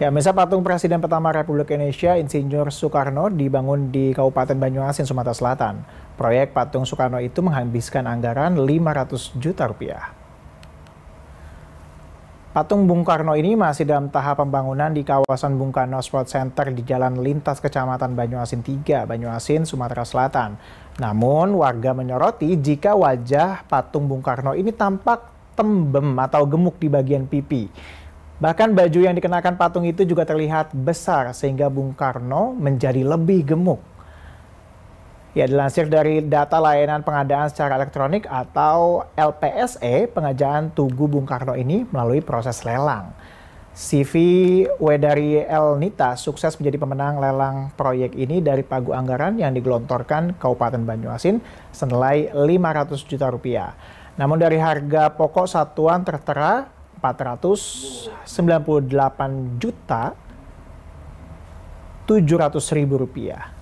Ya, misalnya patung Presiden pertama Republik Indonesia Insinyur Soekarno dibangun di Kabupaten Banyuasin, Sumatera Selatan. Proyek patung Soekarno itu menghabiskan anggaran 500 juta rupiah. Patung Bung Karno ini masih dalam tahap pembangunan di kawasan Bung Karno Sport Center di Jalan Lintas Kecamatan Banyuasin 3, Banyuasin, Sumatera Selatan. Namun, warga menyoroti jika wajah patung Bung Karno ini tampak tembem atau gemuk di bagian pipi. Bahkan baju yang dikenakan patung itu juga terlihat besar sehingga Bung Karno menjadi lebih gemuk. Ya, dilansir dari data layanan pengadaan secara elektronik atau LPSE, pengadaan Tugu Bung Karno ini melalui proses lelang. CV Wedari Nita sukses menjadi pemenang lelang proyek ini dari pagu anggaran yang digelontorkan Kabupaten Banyuasin senilai 500 juta rupiah. Namun dari harga pokok satuan tertera 498 juta 700 ribu rupiah.